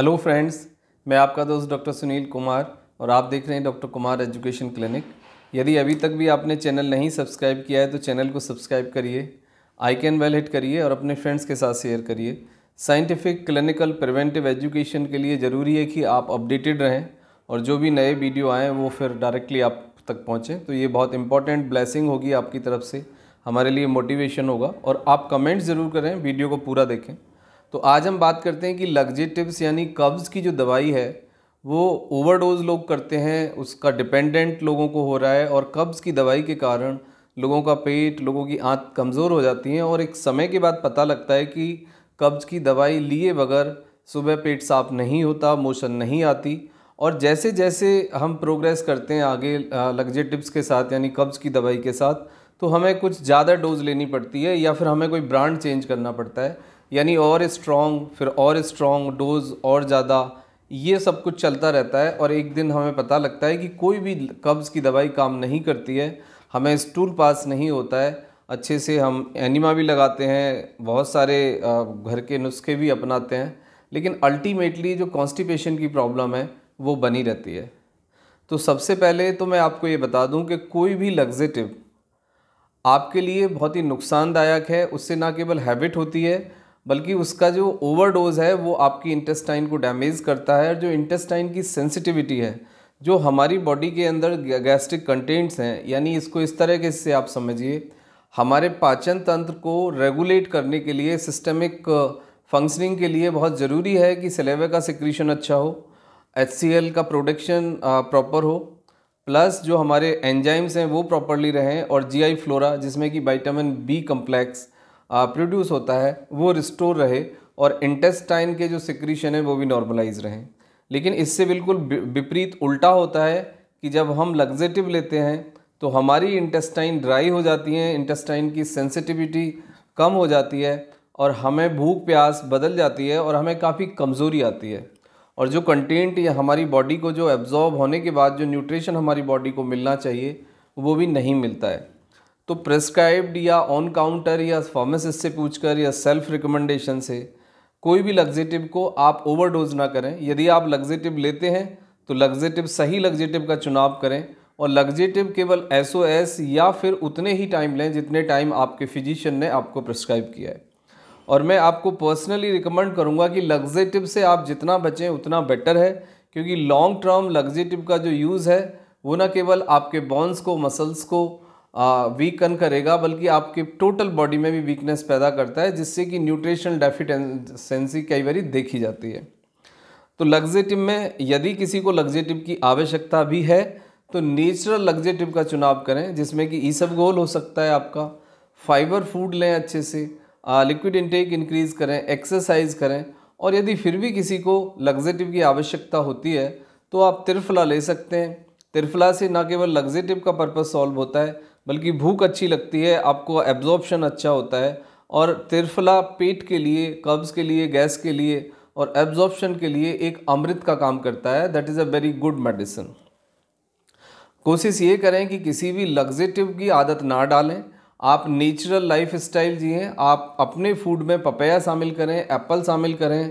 hello friends मैं आपका दोस्त डॉक्टर सुनील कुमार और आप देख रहे हैं डॉक्टर कुमार एजुकेशन क्लिनिक यदि अभी तक भी आपने चैनल नहीं सब्सक्राइब किया है तो चैनल को सब्सक्राइब करिए आइकन वेल हिट करिए और अपने फ्रेंड्स के साथ शेयर करिए साइंटिफिक क्लिनिकल प्रिवेंटिव एजुकेशन के लिए ज़रूरी है कि आप अपडेटेड रहें और जो भी नए वीडियो आएँ वो फिर डायरेक्टली आप तक पहुँचें तो ये बहुत इंपॉर्टेंट ब्लैसिंग होगी आपकी तरफ से हमारे लिए मोटिवेशन होगा और आप कमेंट ज़रूर करें वीडियो को पूरा देखें तो आज हम बात करते हैं कि लग्जेटिव्स यानी कब्ज़ की जो दवाई है वो ओवरडोज लोग करते हैं उसका डिपेंडेंट लोगों को हो रहा है और कब्ज़ की दवाई के कारण लोगों का पेट लोगों की आंत कमज़ोर हो जाती हैं और एक समय के बाद पता लगता है कि कब्ज़ की दवाई लिए बगैर सुबह पेट साफ नहीं होता मोशन नहीं आती और जैसे जैसे हम प्रोग्रेस करते हैं आगे टिप्स के साथ यानी कब्ज़ की दवाई के साथ तो हमें कुछ ज़्यादा डोज लेनी पड़ती है या फिर हमें कोई ब्रांड चेंज करना पड़ता है यानी और स्ट्रॉन्ग फिर और स्ट्रॉन्ग डोज और ज़्यादा ये सब कुछ चलता रहता है और एक दिन हमें पता लगता है कि कोई भी कब्ज़ की दवाई काम नहीं करती है हमें स्टूल पास नहीं होता है अच्छे से हम एनिमा भी लगाते हैं बहुत सारे घर के नुस्खे भी अपनाते हैं लेकिन अल्टीमेटली जो कॉन्स्टिपेशन की प्रॉब्लम है वो बनी रहती है तो सबसे पहले तो मैं आपको ये बता दूं कि कोई भी लग्जेटिव आपके लिए बहुत ही नुकसानदायक है उससे ना केवल हैबिट होती है बल्कि उसका जो ओवरडोज है वो आपकी इंटेस्टाइन को डैमेज करता है और जो इंटेस्टाइन की सेंसिटिविटी है जो हमारी बॉडी के अंदर गैस्ट्रिक कंटेंट्स हैं यानी इसको इस तरह के से आप समझिए हमारे पाचन तंत्र को रेगुलेट करने के लिए सिस्टमिक फंक्शनिंग के लिए बहुत ज़रूरी है कि सिलेवे का सिक्रीशन अच्छा हो एच का प्रोडक्शन प्रॉपर हो प्लस जो हमारे एंजाइम्स हैं वो प्रॉपरली रहें और जीआई फ्लोरा जिसमें कि वाइटामिन बी कम्प्लेक्स प्रोड्यूस होता है वो रिस्टोर रहे और इंटेस्टाइन के जो सिक्रीशन है वो भी नॉर्मलाइज रहें लेकिन इससे बिल्कुल विपरीत उल्टा होता है कि जब हम लग्जेटिव लेते हैं तो हमारी इंटेस्टाइन ड्राई हो जाती हैं इंटेस्टाइन की सेंसिटिविटी कम हो जाती है और हमें भूख प्यास बदल जाती है और हमें काफ़ी कमज़ोरी आती है और जो कंटेंट या हमारी बॉडी को जो एब्ज़ॉर्ब होने के बाद जो न्यूट्रिशन हमारी बॉडी को मिलना चाहिए वो भी नहीं मिलता है तो प्रिस्क्राइब्ड या ऑन काउंटर या फार्मासिस्ट से पूछकर या सेल्फ रिकमेंडेशन से कोई भी लग्जेटिव को आप ओवरडोज ना करें यदि आप लग्जेटिव लेते हैं तो लग्जेटिव सही लग्जेटिव का चुनाव करें और लग्जेटिव केवल एस या फिर उतने ही टाइम लें जितने टाइम आपके फिजिशियन ने आपको प्रिस्क्राइब किया है और मैं आपको पर्सनली रिकमेंड करूँगा कि लग्जेटिव से आप जितना बचें उतना बेटर है क्योंकि लॉन्ग टर्म लग्जेटिव का जो यूज़ है वो न केवल आपके बॉन्स को मसल्स को वीकन करेगा बल्कि आपके टोटल बॉडी में भी वीकनेस पैदा करता है जिससे कि न्यूट्रिशनल डेफिटेंसेंसी कई बार देखी जाती है तो लग्जेटिव में यदि किसी को लग्जेटिव की आवश्यकता भी है तो नेचुरल लग्जेटिव का चुनाव करें जिसमें कि ई सब गोल हो सकता है आपका फाइबर फूड लें अच्छे से लिक्विड इनटेक इंक्रीज़ करें एक्सरसाइज करें और यदि फिर भी किसी को लग्जेटिव की आवश्यकता होती है तो आप त्रिफला ले सकते हैं त्रिफला से ना केवल लग्जेटिव का पर्पज़ सॉल्व होता है बल्कि भूख अच्छी लगती है आपको एब्जॉर्बशन अच्छा होता है और त्रिफला पेट के लिए कब्ज़ के लिए गैस के लिए और एब्जॉर्बशन के लिए एक अमृत का काम करता है that is a very good medicine कोशिश ये करें कि किसी भी लग्जेटिव की आदत ना डालें आप नेचुरल लाइफ स्टाइल जिए आप अपने फूड में पपया शामिल करें एप्पल शामिल करें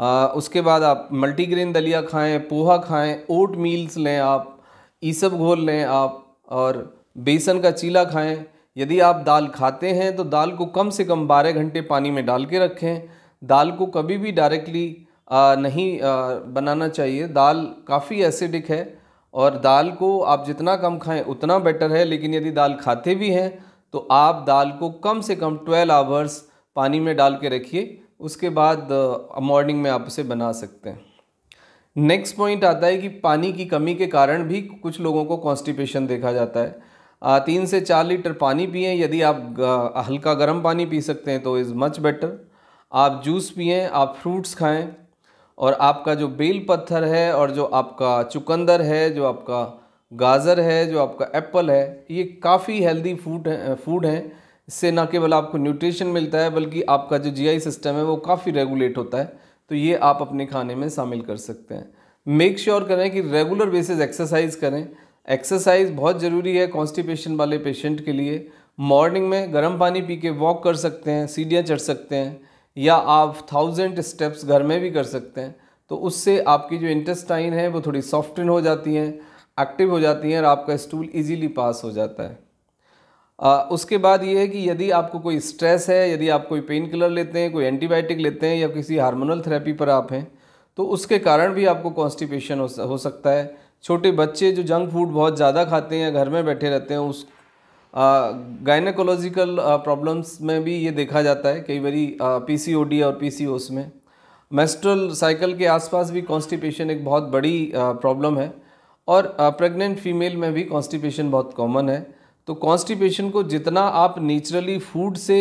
आ, उसके बाद आप मल्टीग्रेन दलिया खाएं पोहा खाएं ओट मील्स लें आप ई सब घोल लें आप और बेसन का चीला खाएं यदि आप दाल खाते हैं तो दाल को कम से कम बारह घंटे पानी में डाल के रखें दाल को कभी भी डायरेक्टली नहीं आ, बनाना चाहिए दाल काफ़ी एसिडिक है और दाल को आप जितना कम खाएं उतना बेटर है लेकिन यदि दाल खाते भी हैं तो आप दाल को कम से कम ट्वेल्व आवर्स पानी में डाल के रखिए उसके बाद मॉर्निंग में आप उसे बना सकते हैं नेक्स्ट पॉइंट आता है कि पानी की कमी के कारण भी कुछ लोगों को कॉन्स्टिपेशन देखा जाता है तीन से चार लीटर पानी पिएं यदि आप हल्का गर्म पानी पी सकते हैं तो इज़ मच बेटर आप जूस पिएं आप फ्रूट्स खाएं और आपका जो बेल पत्थर है और जो आपका चुकंदर है जो आपका गाजर है जो आपका एप्पल है ये काफ़ी हेल्दी फूड है फूड हैं इससे ना केवल आपको न्यूट्रिशन मिलता है बल्कि आपका जो जीआई सिस्टम है वो काफ़ी रेगुलेट होता है तो ये आप अपने खाने में शामिल कर सकते हैं मेक श्योर sure करें कि रेगुलर बेसिस एक्सरसाइज करें एक्सरसाइज बहुत ज़रूरी है कॉन्स्टिपेशन वाले पेशेंट के लिए मॉर्निंग में गर्म पानी पी के वॉक कर सकते हैं सीढ़ियाँ चढ़ सकते हैं या आप थाउजेंड स्टेप्स घर में भी कर सकते हैं तो उससे आपकी जो इंटेस्टाइन है वो थोड़ी सॉफ्टन हो जाती हैं एक्टिव हो जाती हैं और आपका स्टूल इजीली पास हो जाता है आ, उसके बाद ये है कि यदि आपको कोई स्ट्रेस है यदि आप कोई पेन किलर लेते हैं कोई एंटीबायोटिक लेते हैं या किसी हार्मोनल थेरेपी पर आप हैं तो उसके कारण भी आपको कॉन्स्टिपेशन हो, हो सकता है छोटे बच्चे जो जंक फूड बहुत ज़्यादा खाते हैं घर में बैठे रहते हैं उस गायनेकोलॉजिकल प्रॉब्लम्स में भी ये देखा जाता है कई बारी पीसीओडी और पीसीओएस में मेस्ट्रल साइकिल के आसपास भी कॉन्स्टिपेशन एक बहुत बड़ी प्रॉब्लम है और प्रेग्नेंट फीमेल में भी कॉन्स्टिपेशन बहुत कॉमन है तो कॉन्स्टिपेशन को जितना आप नेचुरली फूड से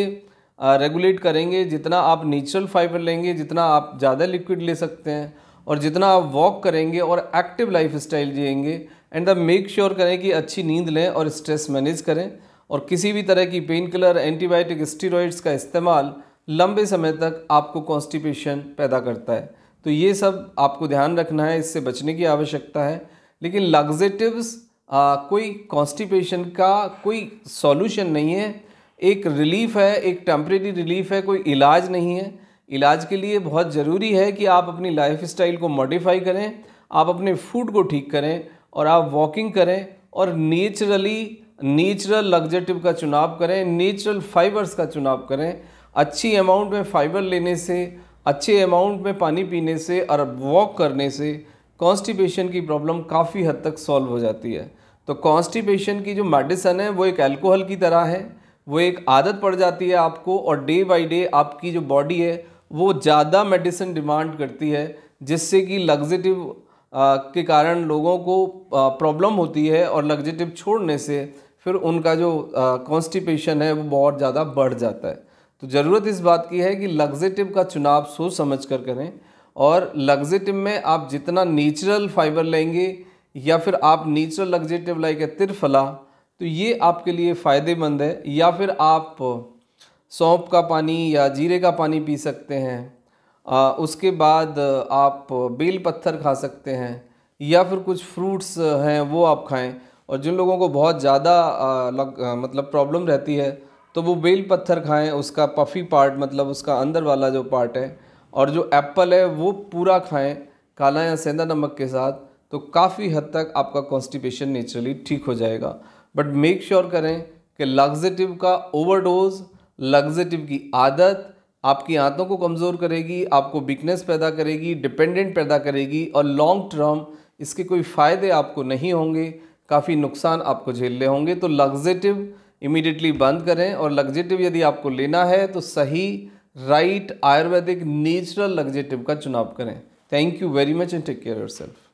रेगुलेट करेंगे जितना आप नेचुरल फाइबर लेंगे जितना आप ज़्यादा लिक्विड ले सकते हैं और जितना आप वॉक करेंगे और एक्टिव लाइफ स्टाइल जिएंगे एंड मेक श्योर करें कि अच्छी नींद लें और स्ट्रेस मैनेज करें और किसी भी तरह की पेन किलर एंटीबायोटिक स्टीरोइड्स का इस्तेमाल लंबे समय तक आपको कॉन्स्टिपेशन पैदा करता है तो ये सब आपको ध्यान रखना है इससे बचने की आवश्यकता है लेकिन लग्जेटिव्स कोई कॉन्स्टिपेशन का कोई सॉल्यूशन नहीं है एक रिलीफ है एक टेम्परेरी रिलीफ है कोई इलाज नहीं है इलाज के लिए बहुत ज़रूरी है कि आप अपनी लाइफ स्टाइल को मॉडिफाई करें आप अपने फूड को ठीक करें और आप वॉकिंग करें और नेचुरली नेचुरल लग्जेटिव का चुनाव करें नेचुरल फाइबर्स का चुनाव करें अच्छी अमाउंट में फाइबर लेने से अच्छे अमाउंट में पानी पीने से और वॉक करने से कॉन्स्टिपेशन की प्रॉब्लम काफ़ी हद तक सॉल्व हो जाती है तो कॉन्स्टिपेशन की जो मेडिसन है वो एक अल्कोहल की तरह है वो एक आदत पड़ जाती है आपको और डे बाई डे आपकी जो बॉडी है वो ज़्यादा मेडिसिन डिमांड करती है जिससे कि लग्जटिव के कारण लोगों को प्रॉब्लम होती है और लग्जटिव छोड़ने से फिर उनका जो कॉन्स्टिपेशन है वो बहुत ज़्यादा बढ़ जाता है तो ज़रूरत इस बात की है कि लग्जटिव का चुनाव सोच समझ कर करें और लग्जटिव में आप जितना नेचुरल फाइबर लेंगे या फिर आप नेचुरल लग्जेटिव लाइक है तिरफला तो ये आपके लिए फ़ायदेमंद है या फिर आप सौंप का पानी या जीरे का पानी पी सकते हैं आ, उसके बाद आप बेल पत्थर खा सकते हैं या फिर कुछ फ्रूट्स हैं वो आप खाएं और जिन लोगों को बहुत ज़्यादा मतलब प्रॉब्लम रहती है तो वो बेल पत्थर खाएं उसका पफ़ी पार्ट मतलब उसका अंदर वाला जो पार्ट है और जो एप्पल है वो पूरा खाएं काला या सेंधा नमक के साथ तो काफ़ी हद तक आपका कॉन्स्टिपेशन नेचुरली ठीक हो जाएगा बट मेक श्योर करें कि लग्जटिव का ओवरडोज़ लग्जटिव की आदत आपकी आंतों को कमज़ोर करेगी आपको वीकनेस पैदा करेगी डिपेंडेंट पैदा करेगी और लॉन्ग टर्म इसके कोई फ़ायदे आपको नहीं होंगे काफ़ी नुकसान आपको झेलने होंगे तो लग्जटिव इमीडिएटली बंद करें और लग्जटिव यदि आपको लेना है तो सही राइट आयुर्वेदिक नेचुरल लग्जटिव का चुनाव करें thank you very much and take care your self